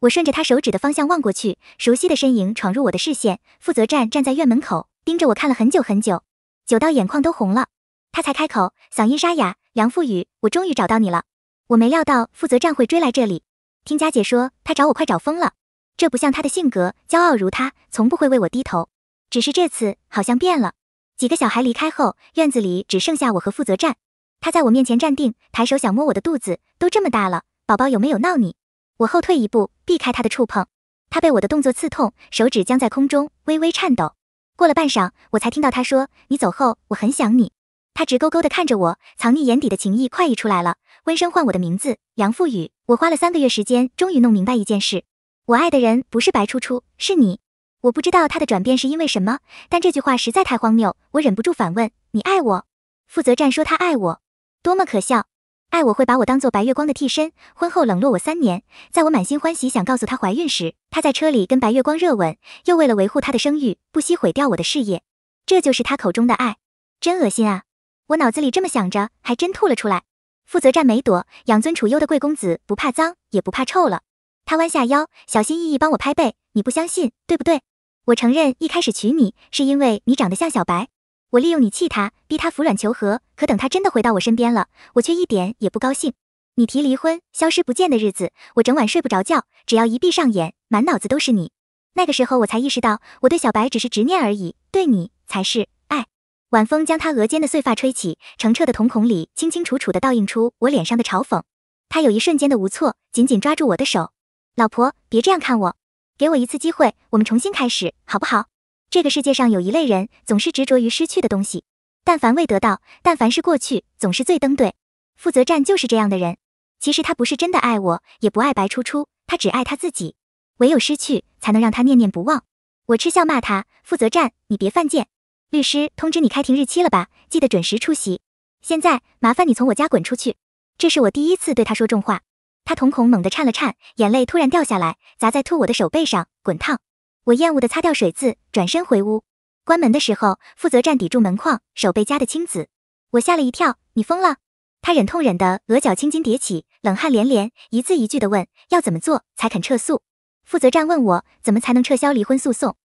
我顺着他手指的方向望过去，熟悉的身影闯入我的视线。负责战站在院门口，盯着我看了很久很久，久到眼眶都红了，他才开口，嗓音沙哑：“梁富宇，我终于找到你了。”我没料到负责战会追来这里，听佳姐说他找我快找疯了，这不像他的性格，骄傲如他，从不会为我低头，只是这次好像变了。几个小孩离开后，院子里只剩下我和负责战，他在我面前站定，抬手想摸我的肚子，都这么大了，宝宝有没有闹你？我后退一步，避开他的触碰，他被我的动作刺痛，手指僵在空中，微微颤抖。过了半晌，我才听到他说：“你走后，我很想你。”他直勾勾地看着我，藏匿眼底的情意快溢出来了，温声唤我的名字：“梁富宇。”我花了三个月时间，终于弄明白一件事：我爱的人不是白初初，是你。我不知道他的转变是因为什么，但这句话实在太荒谬，我忍不住反问：“你爱我？”负责站说他爱我，多么可笑。爱我会把我当做白月光的替身，婚后冷落我三年，在我满心欢喜想告诉她怀孕时，她在车里跟白月光热吻，又为了维护她的声誉不惜毁掉我的事业，这就是他口中的爱，真恶心啊！我脑子里这么想着，还真吐了出来。负责站没躲，养尊处优的贵公子不怕脏也不怕臭了。他弯下腰，小心翼翼帮我拍背。你不相信对不对？我承认一开始娶你是因为你长得像小白。我利用你气他，逼他服软求和，可等他真的回到我身边了，我却一点也不高兴。你提离婚，消失不见的日子，我整晚睡不着觉，只要一闭上眼，满脑子都是你。那个时候我才意识到，我对小白只是执念而已，对你才是爱。晚风将他额间的碎发吹起，澄澈的瞳孔里清清楚楚的倒映出我脸上的嘲讽。他有一瞬间的无措，紧紧抓住我的手，老婆，别这样看我，给我一次机会，我们重新开始，好不好？这个世界上有一类人，总是执着于失去的东西，但凡未得到，但凡是过去，总是最登对。负责站就是这样的人。其实他不是真的爱我，也不爱白初初，他只爱他自己。唯有失去，才能让他念念不忘。我嗤笑骂他：“负责站，你别犯贱！律师通知你开庭日期了吧？记得准时出席。现在麻烦你从我家滚出去！”这是我第一次对他说重话。他瞳孔猛地颤了颤，眼泪突然掉下来，砸在吐我的手背上，滚烫。我厌恶的擦掉水渍，转身回屋，关门的时候，负责站抵住门框，手被夹的青紫。我吓了一跳，你疯了？他忍痛忍的，额角青筋叠起，冷汗连连，一字一句的问，要怎么做才肯撤诉？负责站问我，怎么才能撤销离婚诉讼？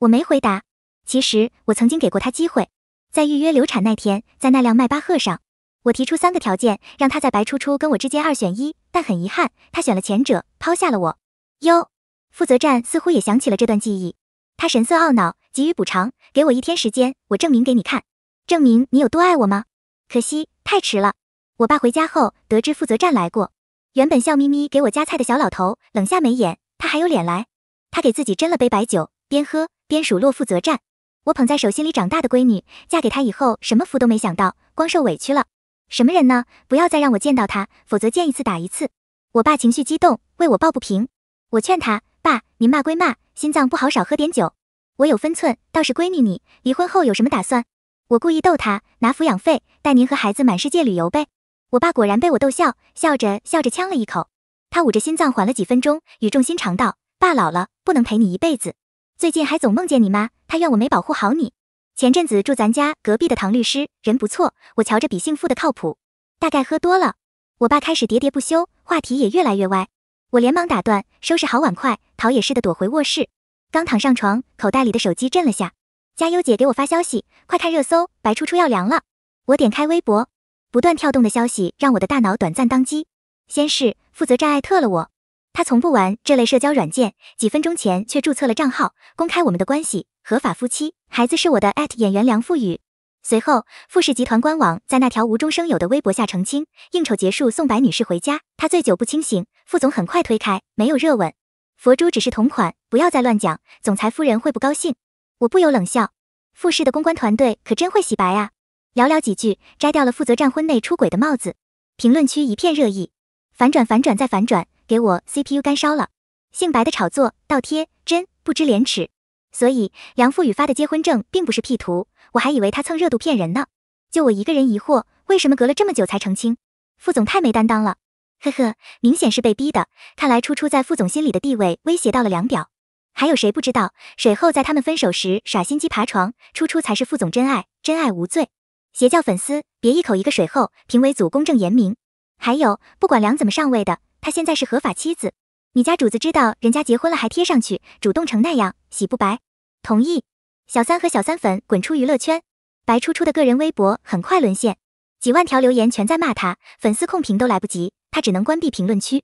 我没回答。其实我曾经给过他机会，在预约流产那天，在那辆迈巴赫上，我提出三个条件，让他在白初初跟我之间二选一，但很遗憾，他选了前者，抛下了我。哟。负责站似乎也想起了这段记忆，他神色懊恼，急于补偿，给我一天时间，我证明给你看，证明你有多爱我吗？可惜太迟了。我爸回家后得知负责站来过，原本笑眯眯给我夹菜的小老头冷下眉眼，他还有脸来？他给自己斟了杯白酒，边喝边数落负责站，我捧在手心里长大的闺女，嫁给他以后什么福都没想到，光受委屈了。什么人呢？不要再让我见到他，否则见一次打一次。我爸情绪激动，为我抱不平。我劝他。爸，您骂归骂，心脏不好少喝点酒。我有分寸，倒是闺女你，离婚后有什么打算？我故意逗他，拿抚养费带您和孩子满世界旅游呗。我爸果然被我逗笑，笑着笑着呛了一口，他捂着心脏缓了几分钟，语重心长道：“爸老了，不能陪你一辈子。最近还总梦见你妈，她怨我没保护好你。前阵子住咱家隔壁的唐律师，人不错，我瞧着比姓付的靠谱。大概喝多了，我爸开始喋喋不休，话题也越来越歪。”我连忙打断，收拾好碗筷，逃也似的躲回卧室。刚躺上床，口袋里的手机震了下，嘉优姐给我发消息：“快看热搜，白初初要凉了。”我点开微博，不断跳动的消息让我的大脑短暂宕机。先是负责站艾特了我，他从不玩这类社交软件，几分钟前却注册了账号，公开我们的关系，合法夫妻，孩子是我的艾特演员梁富宇。随后，富士集团官网在那条无中生有的微博下澄清：应酬结束送白女士回家，她醉酒不清醒，副总很快推开，没有热吻，佛珠只是同款，不要再乱讲，总裁夫人会不高兴。我不由冷笑，富士的公关团队可真会洗白啊，寥寥几句摘掉了负责站婚内出轨的帽子。评论区一片热议，反转反转再反转，给我 CPU 干烧了，姓白的炒作倒贴，真不知廉耻。所以梁富宇发的结婚证并不是 P 图，我还以为他蹭热度骗人呢。就我一个人疑惑，为什么隔了这么久才澄清？副总太没担当了。呵呵，明显是被逼的。看来初初在副总心里的地位威胁到了梁表。还有谁不知道水后在他们分手时耍心机爬床，初初才是副总真爱，真爱无罪。邪教粉丝别一口一个水后，评委组公正严明。还有，不管梁怎么上位的，他现在是合法妻子。你家主子知道人家结婚了还贴上去，主动成那样，洗不白。同意，小三和小三粉滚出娱乐圈。白初初的个人微博很快沦陷，几万条留言全在骂他，粉丝控评都来不及，他只能关闭评论区。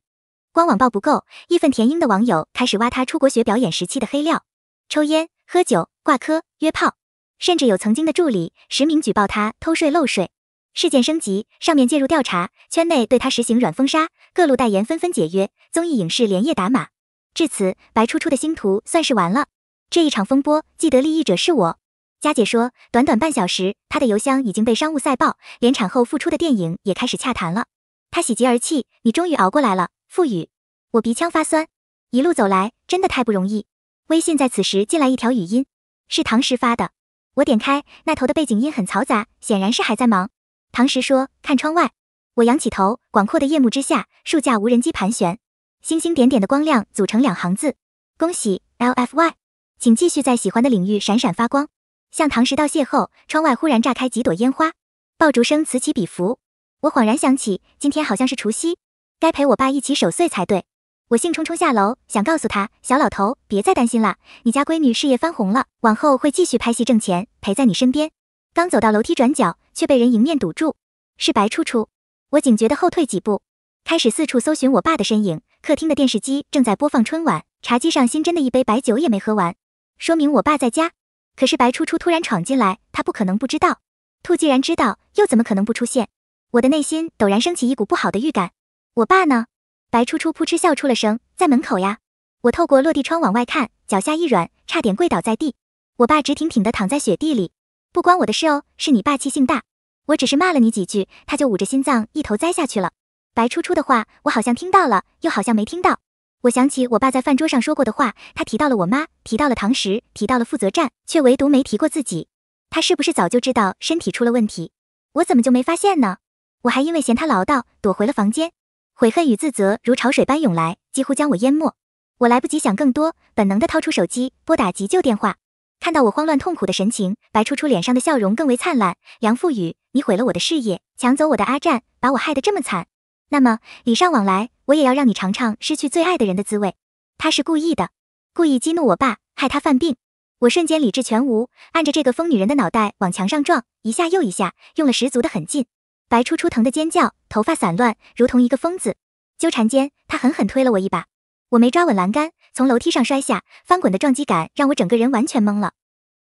光网暴不够，义愤填膺的网友开始挖他出国学表演时期的黑料，抽烟、喝酒、挂科、约炮，甚至有曾经的助理实名举报他偷税漏税。事件升级，上面介入调查，圈内对他实行软封杀，各路代言纷纷解约，综艺影视连夜打码。至此，白初初的星途算是完了。这一场风波，既得利益者是我。佳姐说，短短半小时，她的邮箱已经被《商务赛报》，连产后复出的电影也开始洽谈了。她喜极而泣：“你终于熬过来了，傅宇，我鼻腔发酸，一路走来真的太不容易。”微信在此时进来一条语音，是唐石发的。我点开，那头的背景音很嘈杂，显然是还在忙。唐石说：“看窗外。”我仰起头，广阔的夜幕之下，数架无人机盘旋，星星点点的光亮组成两行字：“恭喜 L F Y。”请继续在喜欢的领域闪闪发光。向唐时道谢后，窗外忽然炸开几朵烟花，爆竹声此起彼伏。我恍然想起，今天好像是除夕，该陪我爸一起守岁才对。我兴冲冲下楼，想告诉他，小老头别再担心啦，你家闺女事业翻红了，往后会继续拍戏挣钱，陪在你身边。刚走到楼梯转角，却被人迎面堵住，是白初初。我警觉的后退几步，开始四处搜寻我爸的身影。客厅的电视机正在播放春晚，茶几上新斟的一杯白酒也没喝完。说明我爸在家，可是白初初突然闯进来，他不可能不知道。兔既然知道，又怎么可能不出现？我的内心陡然升起一股不好的预感。我爸呢？白初初扑哧笑出了声，在门口呀。我透过落地窗往外看，脚下一软，差点跪倒在地。我爸直挺挺的躺在雪地里，不关我的事哦，是你霸气性大。我只是骂了你几句，他就捂着心脏一头栽下去了。白初初的话，我好像听到了，又好像没听到。我想起我爸在饭桌上说过的话，他提到了我妈，提到了唐石，提到了负责站，却唯独没提过自己。他是不是早就知道身体出了问题？我怎么就没发现呢？我还因为嫌他唠叨，躲回了房间。悔恨与自责如潮水般涌来，几乎将我淹没。我来不及想更多，本能地掏出手机拨打急救电话。看到我慌乱痛苦的神情，白初初脸上的笑容更为灿烂。梁富宇，你毁了我的事业，抢走我的阿战，把我害得这么惨，那么礼尚往来。我也要让你尝尝失去最爱的人的滋味，他是故意的，故意激怒我爸，害他犯病。我瞬间理智全无，按着这个疯女人的脑袋往墙上撞，一下又一下，用了十足的狠劲。白初初疼的尖叫，头发散乱，如同一个疯子。纠缠间，他狠狠推了我一把，我没抓稳栏杆，从楼梯上摔下，翻滚的撞击感让我整个人完全懵了。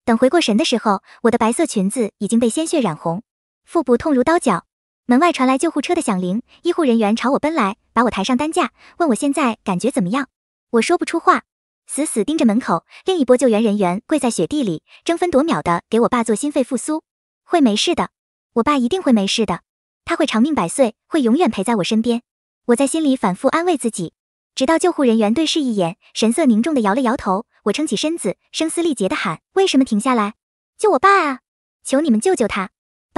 等回过神的时候，我的白色裙子已经被鲜血染红，腹部痛如刀绞。门外传来救护车的响铃，医护人员朝我奔来，把我抬上担架，问我现在感觉怎么样。我说不出话，死死盯着门口。另一波救援人员跪在雪地里，争分夺秒的给我爸做心肺复苏。会没事的，我爸一定会没事的，他会长命百岁，会永远陪在我身边。我在心里反复安慰自己，直到救护人员对视一眼，神色凝重的摇了摇头。我撑起身子，声嘶力竭的喊：“为什么停下来？救我爸啊！求你们救救他！”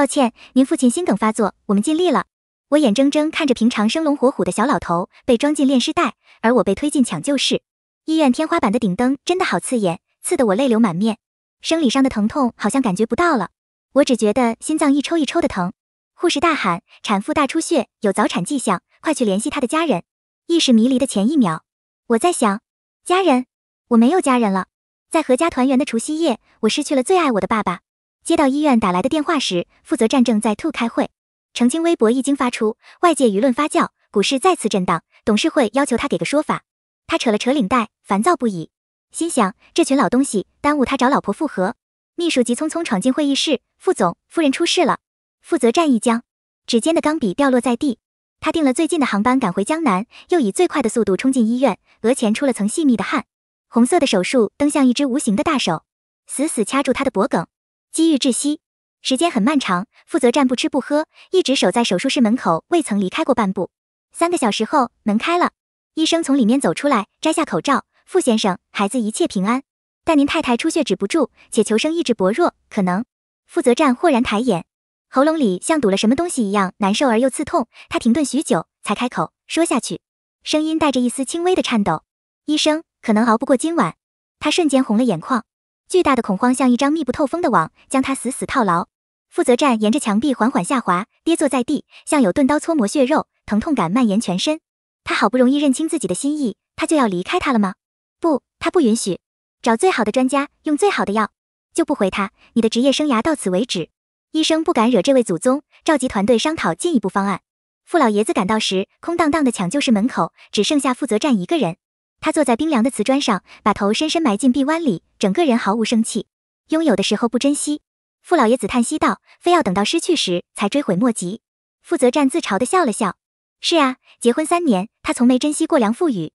抱歉，您父亲心梗发作，我们尽力了。我眼睁睁看着平常生龙活虎的小老头被装进殓尸袋，而我被推进抢救室。医院天花板的顶灯真的好刺眼，刺得我泪流满面。生理上的疼痛好像感觉不到了，我只觉得心脏一抽一抽的疼。护士大喊：“产妇大出血，有早产迹象，快去联系她的家人。”意识迷离的前一秒，我在想，家人，我没有家人了。在阖家团圆的除夕夜，我失去了最爱我的爸爸。接到医院打来的电话时，负责战正在 To 开会。澄清微博一经发出，外界舆论发酵，股市再次震荡。董事会要求他给个说法。他扯了扯领带，烦躁不已，心想：这群老东西耽误他找老婆复合。秘书急匆匆闯进会议室，副总夫人出事了。负责战一僵，指尖的钢笔掉落在地。他订了最近的航班赶回江南，又以最快的速度冲进医院，额前出了层细密的汗。红色的手术灯像一只无形的大手，死死掐住他的脖梗。机遇窒息，时间很漫长。负责站不吃不喝，一直守在手术室门口，未曾离开过半步。三个小时后，门开了，医生从里面走出来，摘下口罩。傅先生，孩子一切平安，但您太太出血止不住，且求生意志薄弱，可能……负责站豁然抬眼，喉咙里像堵了什么东西一样难受而又刺痛。他停顿许久，才开口说下去，声音带着一丝轻微的颤抖。医生可能熬不过今晚。他瞬间红了眼眶。巨大的恐慌像一张密不透风的网，将他死死套牢。负责站沿着墙壁缓缓下滑，跌坐在地，像有钝刀搓磨血肉，疼痛感蔓延全身。他好不容易认清自己的心意，他就要离开他了吗？不，他不允许。找最好的专家，用最好的药，就不回他。你的职业生涯到此为止。医生不敢惹这位祖宗，召集团队商讨进一步方案。傅老爷子赶到时，空荡荡的抢救室门口只剩下负责站一个人。他坐在冰凉的瓷砖上，把头深深埋进臂弯里，整个人毫无生气。拥有的时候不珍惜，傅老爷子叹息道：“非要等到失去时才追悔莫及。”傅泽湛自嘲地笑了笑：“是啊，结婚三年，他从没珍惜过梁富宇。”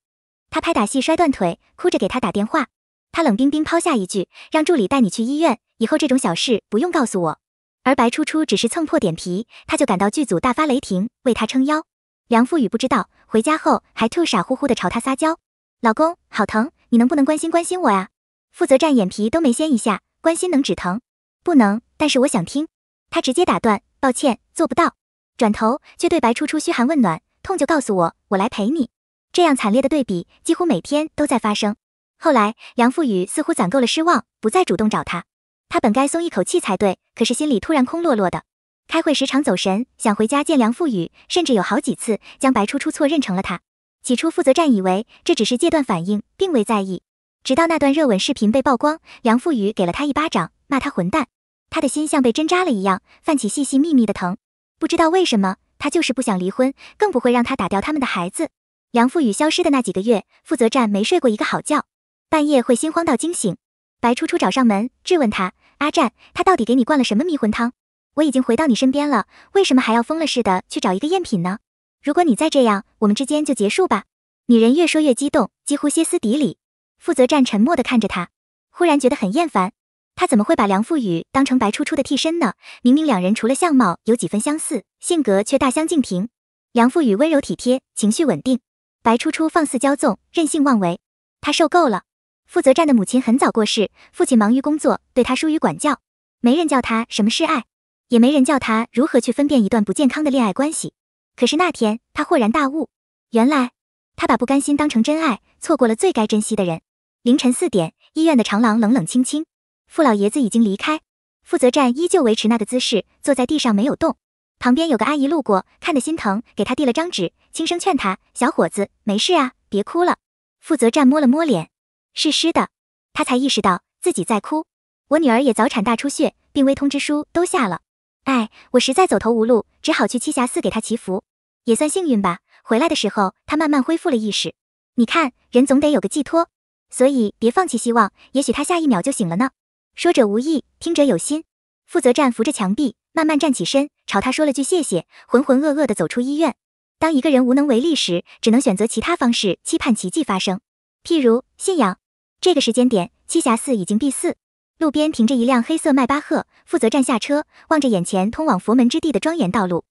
他拍打戏摔断腿，哭着给他打电话。他冷冰冰抛下一句：“让助理带你去医院，以后这种小事不用告诉我。”而白初初只是蹭破点皮，他就赶到剧组大发雷霆，为他撑腰。梁富宇不知道，回家后还特傻乎乎的朝他撒娇。老公，好疼，你能不能关心关心我呀？负责站眼皮都没掀一下，关心能止疼？不能，但是我想听。他直接打断，抱歉，做不到。转头却对白初初嘘寒问暖，痛就告诉我，我来陪你。这样惨烈的对比几乎每天都在发生。后来梁富宇似乎攒够了失望，不再主动找他。他本该松一口气才对，可是心里突然空落落的。开会时常走神，想回家见梁富宇，甚至有好几次将白初初错认成了他。起初，负责站以为这只是戒断反应，并未在意。直到那段热吻视频被曝光，梁富宇给了他一巴掌，骂他混蛋。他的心像被针扎了一样，泛起细细密密的疼。不知道为什么，他就是不想离婚，更不会让他打掉他们的孩子。梁富宇消失的那几个月，负责站没睡过一个好觉，半夜会心慌到惊醒。白初初找上门质问他：“阿战，他到底给你灌了什么迷魂汤？我已经回到你身边了，为什么还要疯了似的去找一个赝品呢？”如果你再这样，我们之间就结束吧。女人越说越激动，几乎歇斯底里。负责站沉默的看着她，忽然觉得很厌烦。他怎么会把梁富宇当成白初初的替身呢？明明两人除了相貌有几分相似，性格却大相径庭。梁富宇温柔体贴，情绪稳定；白初初放肆骄纵，任性妄为。他受够了。负责站的母亲很早过世，父亲忙于工作，对他疏于管教，没人教他什么是爱，也没人教他如何去分辨一段不健康的恋爱关系。可是那天，他豁然大悟，原来，他把不甘心当成真爱，错过了最该珍惜的人。凌晨四点，医院的长廊冷冷清清，傅老爷子已经离开，傅泽站依旧维持那个姿势，坐在地上没有动。旁边有个阿姨路过，看得心疼，给他递了张纸，轻声劝他：“小伙子，没事啊，别哭了。”傅泽站摸了摸脸，是湿的，他才意识到自己在哭。我女儿也早产大出血，病危通知书都下了。哎，我实在走投无路，只好去栖霞寺给他祈福，也算幸运吧。回来的时候，他慢慢恢复了意识。你看，人总得有个寄托，所以别放弃希望，也许他下一秒就醒了呢。说者无意，听者有心。负责站扶着墙壁，慢慢站起身，朝他说了句谢谢，浑浑噩噩的走出医院。当一个人无能为力时，只能选择其他方式，期盼奇迹发生，譬如信仰。这个时间点，栖霞寺已经闭寺。路边停着一辆黑色迈巴赫，负责站下车，望着眼前通往佛门之地的庄严道路，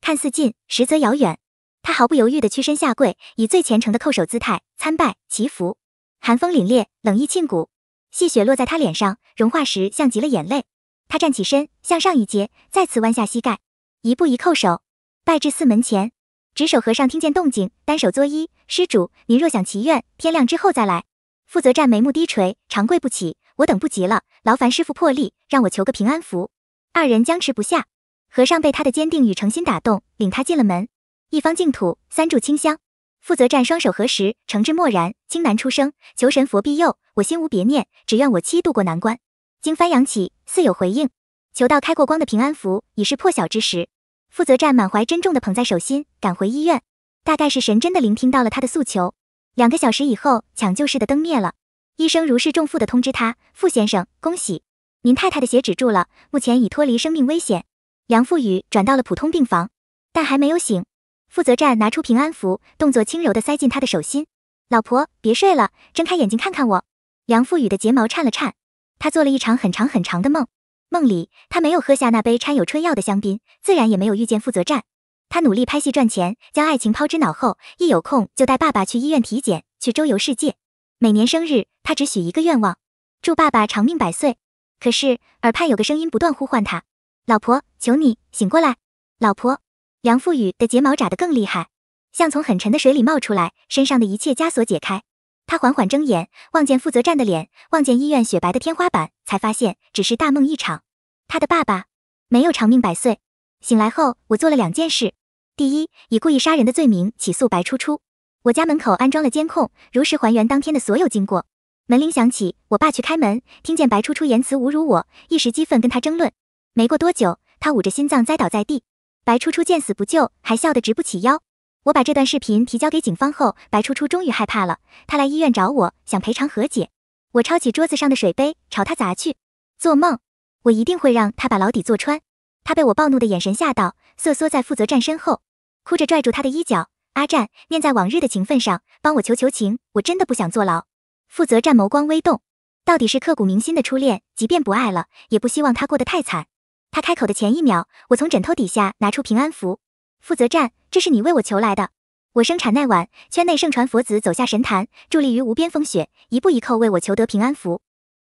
看似近，实则遥远。他毫不犹豫地屈身下跪，以最虔诚的叩首姿态参拜祈福。寒风凛冽，冷意沁骨，细雪落在他脸上，融化时像极了眼泪。他站起身，向上一阶，再次弯下膝盖，一步一叩首，拜至寺门前。执手和尚听见动静，单手作揖：“施主，您若想祈愿，天亮之后再来。”负责站眉目低垂，长跪不起。我等不及了，劳烦师傅破例让我求个平安符。二人僵持不下，和尚被他的坚定与诚心打动，领他进了门。一方净土，三炷清香，负责站双手合十，诚挚默然，轻喃出声，求神佛庇佑，我心无别念，只愿我妻渡过难关。经幡扬起，似有回应。求到开过光的平安符，已是破晓之时。负责站满怀珍重的捧在手心，赶回医院。大概是神真的聆听到了他的诉求。两个小时以后，抢救室的灯灭了。医生如释重负的通知他：“傅先生，恭喜，您太太的血止住了，目前已脱离生命危险。”梁富宇转到了普通病房，但还没有醒。傅泽战拿出平安符，动作轻柔地塞进他的手心：“老婆，别睡了，睁开眼睛看看我。”梁富宇的睫毛颤了颤，他做了一场很长很长的梦。梦里，他没有喝下那杯掺有春药的香槟，自然也没有遇见傅泽战。他努力拍戏赚钱，将爱情抛之脑后，一有空就带爸爸去医院体检，去周游世界。每年生日，他只许一个愿望，祝爸爸长命百岁。可是耳畔有个声音不断呼唤他：“老婆，求你醒过来！”老婆，梁富宇的睫毛眨得更厉害，像从很沉的水里冒出来，身上的一切枷锁解开。他缓缓睁眼，望见负责站的脸，望见医院雪白的天花板，才发现只是大梦一场。他的爸爸没有长命百岁。醒来后，我做了两件事：第一，以故意杀人的罪名起诉白初初。我家门口安装了监控，如实还原当天的所有经过。门铃响起，我爸去开门，听见白初初言辞侮辱我，一时激愤跟他争论。没过多久，他捂着心脏栽倒在地。白初初见死不救，还笑得直不起腰。我把这段视频提交给警方后，白初初终于害怕了，他来医院找我，想赔偿和解。我抄起桌子上的水杯朝他砸去。做梦！我一定会让他把牢底坐穿。他被我暴怒的眼神吓到，瑟缩在负责站身后，哭着拽住他的衣角。阿战，念在往日的情分上，帮我求求情，我真的不想坐牢。负责战眸光微动，到底是刻骨铭心的初恋，即便不爱了，也不希望他过得太惨。他开口的前一秒，我从枕头底下拿出平安符。负责战，这是你为我求来的。我生产那晚，圈内盛传佛子走下神坛，伫立于无边风雪，一步一叩为我求得平安符。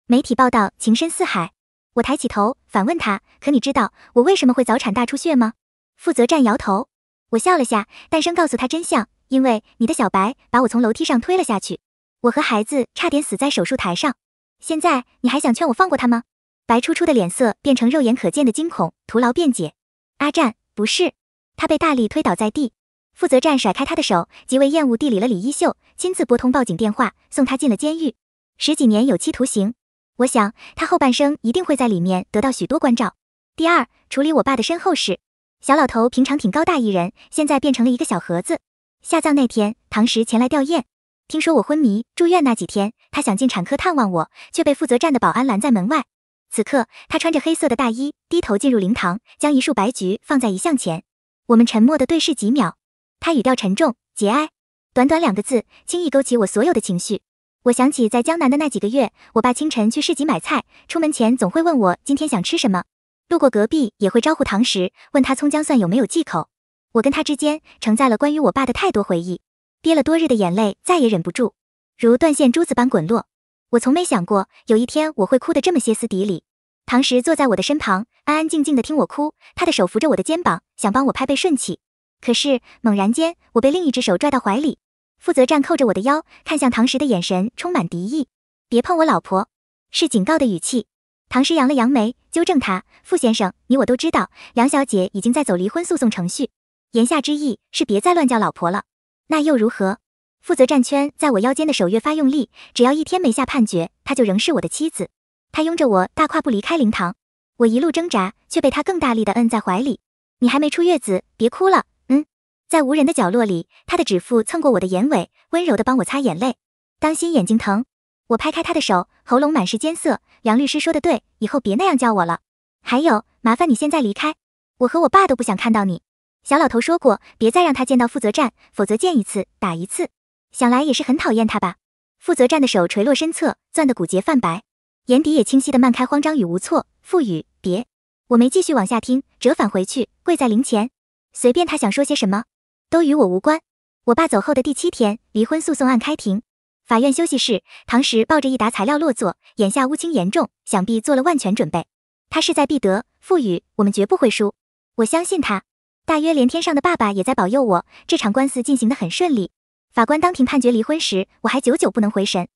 媒体报道情深似海。我抬起头反问他，可你知道我为什么会早产大出血吗？负责战摇头。我笑了下，淡声告诉他真相，因为你的小白把我从楼梯上推了下去，我和孩子差点死在手术台上。现在你还想劝我放过他吗？白初初的脸色变成肉眼可见的惊恐，徒劳辩解。阿战不是他被大力推倒在地，负责站甩开他的手，极为厌恶地理了理衣袖，亲自拨通报警电话，送他进了监狱，十几年有期徒刑。我想他后半生一定会在里面得到许多关照。第二，处理我爸的身后事。小老头平常挺高大一人，现在变成了一个小盒子。下葬那天，唐石前来吊唁。听说我昏迷住院那几天，他想进产科探望我，却被负责站的保安拦在门外。此刻，他穿着黑色的大衣，低头进入灵堂，将一束白菊放在遗像前。我们沉默地对视几秒，他语调沉重，节哀。短短两个字，轻易勾起我所有的情绪。我想起在江南的那几个月，我爸清晨去市集买菜，出门前总会问我今天想吃什么。路过隔壁也会招呼唐时，问他葱姜蒜有没有忌口。我跟他之间承载了关于我爸的太多回忆，憋了多日的眼泪再也忍不住，如断线珠子般滚落。我从没想过有一天我会哭得这么歇斯底里。唐时坐在我的身旁，安安静静地听我哭，他的手扶着我的肩膀，想帮我拍背顺气。可是猛然间，我被另一只手拽到怀里，负责站扣着我的腰，看向唐时的眼神充满敌意。别碰我老婆，是警告的语气。唐诗扬了扬眉，纠正他：“傅先生，你我都知道，梁小姐已经在走离婚诉讼程序。言下之意是别再乱叫老婆了。那又如何？”负责站圈在我腰间的手越发用力。只要一天没下判决，她就仍是我的妻子。他拥着我，大跨步离开灵堂。我一路挣扎，却被他更大力的摁在怀里。你还没出月子，别哭了。嗯，在无人的角落里，他的指腹蹭过我的眼尾，温柔的帮我擦眼泪。当心眼睛疼。我拍开他的手，喉咙满是艰涩。杨律师说的对，以后别那样叫我了。还有，麻烦你现在离开，我和我爸都不想看到你。小老头说过，别再让他见到傅泽站，否则见一次打一次。想来也是很讨厌他吧。傅泽站的手垂落身侧，攥的骨节泛白，眼底也清晰的漫开慌张与无措。傅宇，别。我没继续往下听，折返回去，跪在灵前，随便他想说些什么，都与我无关。我爸走后的第七天，离婚诉讼案开庭。法院休息室，唐时抱着一沓材料落座，眼下乌青严重，想必做了万全准备。他势在必得，傅宇，我们绝不会输，我相信他。大约连天上的爸爸也在保佑我。这场官司进行得很顺利。法官当庭判决离婚时，我还久久不能回神。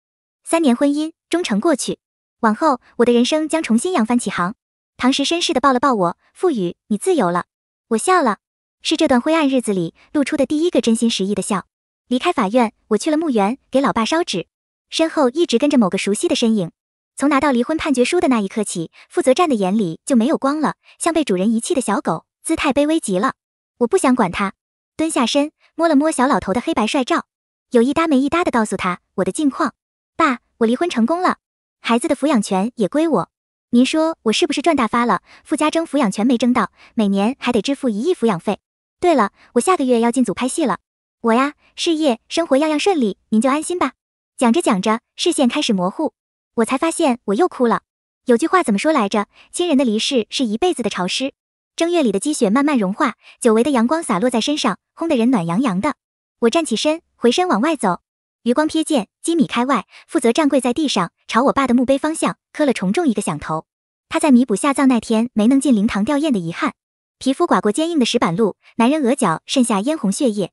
三年婚姻终成过去，往后我的人生将重新扬帆起航。唐时绅士的抱了抱我，傅宇，你自由了。我笑了，是这段灰暗日子里露出的第一个真心实意的笑。离开法院，我去了墓园给老爸烧纸，身后一直跟着某个熟悉的身影。从拿到离婚判决书的那一刻起，傅泽站的眼里就没有光了，像被主人遗弃的小狗，姿态卑微极了。我不想管他，蹲下身摸了摸小老头的黑白帅照，有一搭没一搭的告诉他我的近况。爸，我离婚成功了，孩子的抚养权也归我。您说我是不是赚大发了？傅家争抚养权没争到，每年还得支付一亿抚养费。对了，我下个月要进组拍戏了。我呀，事业、生活样样顺利，您就安心吧。讲着讲着，视线开始模糊，我才发现我又哭了。有句话怎么说来着？亲人的离世是一辈子的潮湿。正月里的积雪慢慢融化，久违的阳光洒落在身上，烘得人暖洋洋的。我站起身，回身往外走，余光瞥见几米开外，负责站跪在地上，朝我爸的墓碑方向磕了重重一个响头。他在弥补下葬那天没能进灵堂吊唁的遗憾。皮肤剐过坚硬的石板路，男人额角渗下嫣红血液。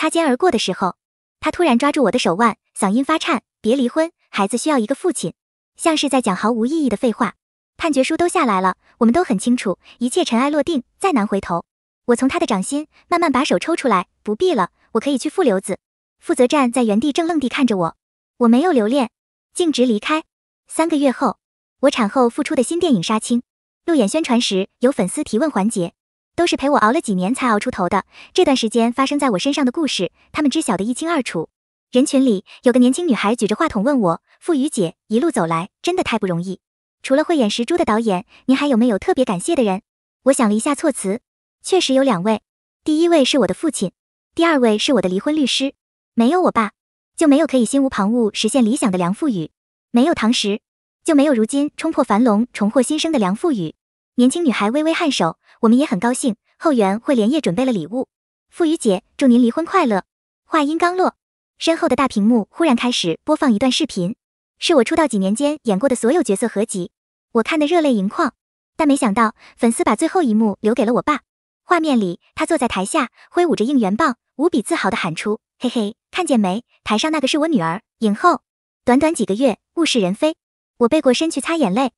擦肩而过的时候，他突然抓住我的手腕，嗓音发颤：“别离婚，孩子需要一个父亲。”像是在讲毫无意义的废话。判决书都下来了，我们都很清楚，一切尘埃落定，再难回头。我从他的掌心慢慢把手抽出来：“不必了，我可以去复流子。”负责站在原地正愣地看着我，我没有留恋，径直离开。三个月后，我产后复出的新电影杀青，路演宣传时有粉丝提问环节。都是陪我熬了几年才熬出头的。这段时间发生在我身上的故事，他们知晓得一清二楚。人群里有个年轻女孩举着话筒问我：“付宇姐，一路走来真的太不容易。除了慧眼识珠的导演，您还有没有特别感谢的人？”我想了一下措辞，确实有两位。第一位是我的父亲，第二位是我的离婚律师。没有我爸，就没有可以心无旁骛实现理想的梁付宇；没有唐石，就没有如今冲破樊笼重获新生的梁付宇。年轻女孩微微颔首。我们也很高兴，后援会连夜准备了礼物。傅雨姐，祝您离婚快乐。话音刚落，身后的大屏幕忽然开始播放一段视频，是我出道几年间演过的所有角色合集。我看得热泪盈眶，但没想到粉丝把最后一幕留给了我爸。画面里，他坐在台下，挥舞着应援棒，无比自豪地喊出：“嘿嘿，看见没？台上那个是我女儿，影后。”短短几个月，物是人非。我背过身去擦眼泪，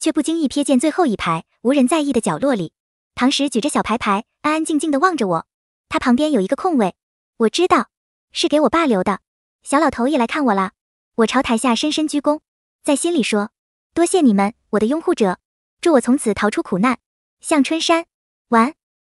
却不经意瞥见最后一排无人在意的角落里。唐石举着小牌牌，安安静静的望着我。他旁边有一个空位，我知道，是给我爸留的。小老头也来看我了。我朝台下深深鞠躬，在心里说：多谢你们，我的拥护者，祝我从此逃出苦难，向春山，完。